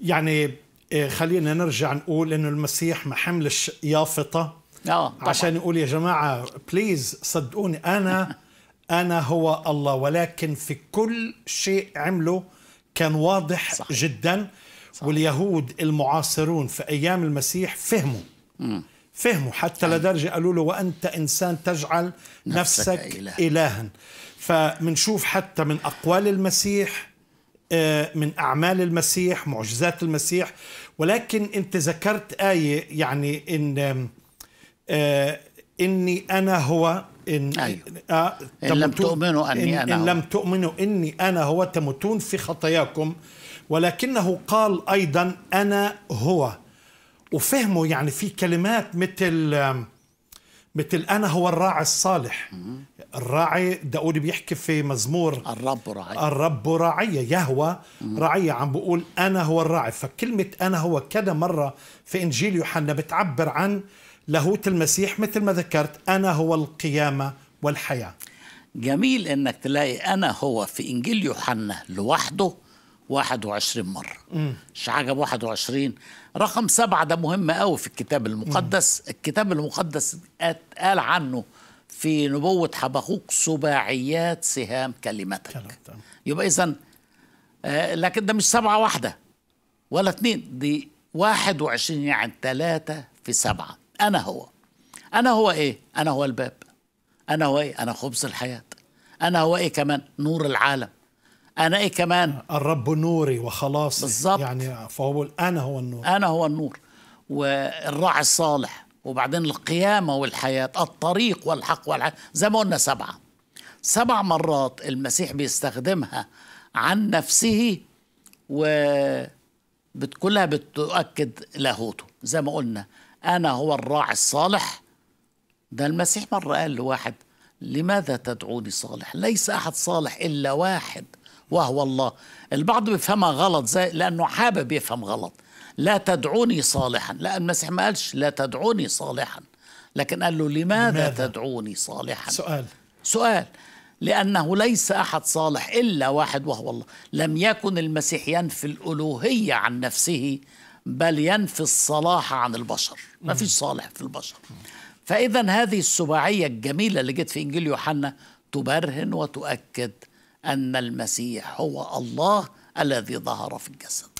يعني آه، خلينا نرجع نقول انه المسيح ما حملش يافطه آه عشان يقول يا جماعه بليز صدقوني انا انا هو الله ولكن في كل شيء عمله كان واضح صح. جدا صح. واليهود المعاصرون في ايام المسيح فهموا مم. فهموا حتى يعني. لدرجه قالوا له وانت انسان تجعل نفسك, نفسك إله. الها فمنشوف حتى من اقوال المسيح آه، من أعمال المسيح معجزات المسيح ولكن أنت ذكرت آية يعني إن آه، إني أنا هو إن, أيوه. آه، إن لم تؤمنوا أني إن, أنا إن لم تؤمنوا إني أنا هو تموتون في خطاياكم ولكنه قال أيضا أنا هو وفهمه يعني في كلمات مثل مثل انا هو الراعي الصالح الراعي داود بيحكي في مزمور الرب راعي الرب راعي يهوى راعي عم بقول انا هو الراعي فكلمة انا هو كذا مرة في انجيل يوحنا بتعبر عن لاهوت المسيح مثل ما ذكرت انا هو القيامة والحياة جميل انك تلاقي انا هو في انجيل يوحنا لوحده 21 مرة مش عجب 21 رقم سبعة ده مهم قوي في الكتاب المقدس مم. الكتاب المقدس قال عنه في نبوة حبخوك سباعيات سهام كلمتك كلمتك. يبقى إذا آه لكن ده مش سبعة واحدة ولا اتنين دي 21 يعني ثلاثة في سبعة أنا هو أنا هو إيه؟ أنا هو الباب أنا هو إيه؟ أنا خبز الحياة أنا هو إيه كمان؟ نور العالم أنا إيه كمان الرب نوري وخلاصي بالظبط يعني فهو أنا هو النور أنا هو النور والراعي الصالح وبعدين القيامة والحياة الطريق والحق والحياة زي ما قلنا سبعة سبع مرات المسيح بيستخدمها عن نفسه و كلها بتؤكد لاهوته زي ما قلنا أنا هو الراعي الصالح ده المسيح مرة قال لواحد لماذا تدعوني صالح ليس أحد صالح إلا واحد وهو الله البعض بيفهمها غلط زي لأنه حابب يفهم غلط لا تدعوني صالحا لا المسيح ما قالش لا تدعوني صالحا لكن قال له لماذا, لماذا؟ تدعوني صالحا سؤال سؤال لأنه ليس أحد صالح إلا واحد وهو الله لم يكن المسيح ينفي الألوهية عن نفسه بل ينفي الصلاح عن البشر ما فيش صالح في البشر فإذا هذه السباعية الجميلة اللي جت في إنجيل يوحنا تبرهن وتؤكد أن المسيح هو الله الذي ظهر في الجسد